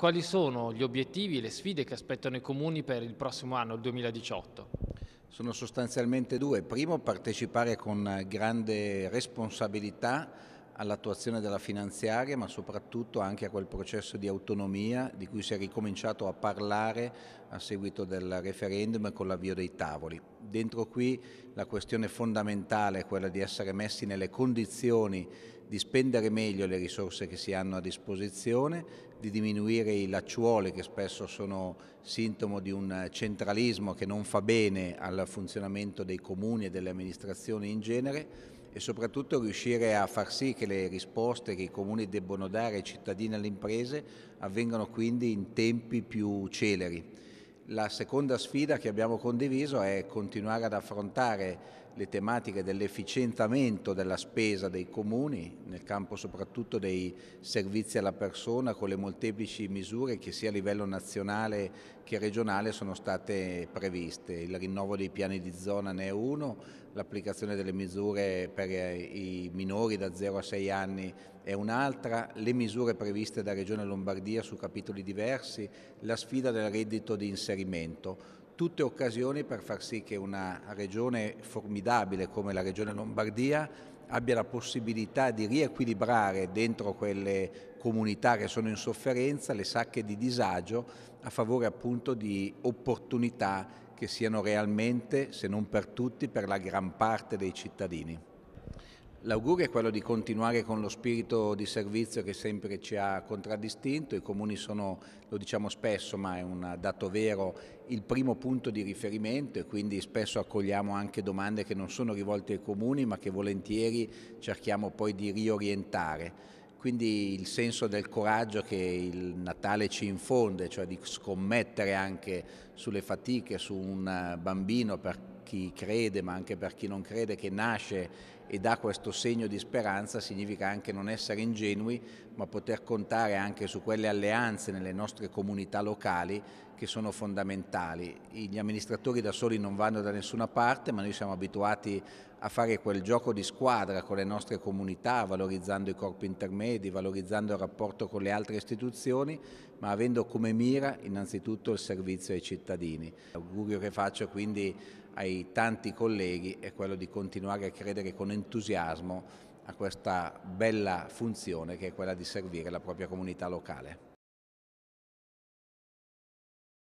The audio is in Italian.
Quali sono gli obiettivi e le sfide che aspettano i comuni per il prossimo anno, il 2018? Sono sostanzialmente due. Primo, partecipare con grande responsabilità all'attuazione della finanziaria ma soprattutto anche a quel processo di autonomia di cui si è ricominciato a parlare a seguito del referendum e con l'avvio dei tavoli. Dentro qui la questione fondamentale è quella di essere messi nelle condizioni di spendere meglio le risorse che si hanno a disposizione, di diminuire i lacciuoli che spesso sono sintomo di un centralismo che non fa bene al funzionamento dei comuni e delle amministrazioni in genere e soprattutto riuscire a far sì che le risposte che i comuni debbono dare ai cittadini e alle imprese avvengano quindi in tempi più celeri. La seconda sfida che abbiamo condiviso è continuare ad affrontare le tematiche dell'efficientamento della spesa dei comuni nel campo soprattutto dei servizi alla persona con le molteplici misure che sia a livello nazionale che regionale sono state previste. Il rinnovo dei piani di zona ne è uno, l'applicazione delle misure per i minori da 0 a 6 anni è un'altra, le misure previste da Regione Lombardia su capitoli diversi, la sfida del reddito di inserimento tutte occasioni per far sì che una regione formidabile come la regione Lombardia abbia la possibilità di riequilibrare dentro quelle comunità che sono in sofferenza le sacche di disagio a favore appunto di opportunità che siano realmente, se non per tutti, per la gran parte dei cittadini. L'augurio è quello di continuare con lo spirito di servizio che sempre ci ha contraddistinto, i comuni sono, lo diciamo spesso, ma è un dato vero, il primo punto di riferimento e quindi spesso accogliamo anche domande che non sono rivolte ai comuni ma che volentieri cerchiamo poi di riorientare. Quindi il senso del coraggio che il Natale ci infonde, cioè di scommettere anche sulle fatiche, su un bambino per chi crede ma anche per chi non crede che nasce e dà questo segno di speranza significa anche non essere ingenui, ma poter contare anche su quelle alleanze nelle nostre comunità locali che sono fondamentali. Gli amministratori da soli non vanno da nessuna parte, ma noi siamo abituati a fare quel gioco di squadra con le nostre comunità, valorizzando i corpi intermedi, valorizzando il rapporto con le altre istituzioni, ma avendo come mira innanzitutto il servizio ai cittadini. L'augurio che faccio quindi ai tanti colleghi è quello di continuare a credere con entusiasmo entusiasmo a questa bella funzione che è quella di servire la propria comunità locale.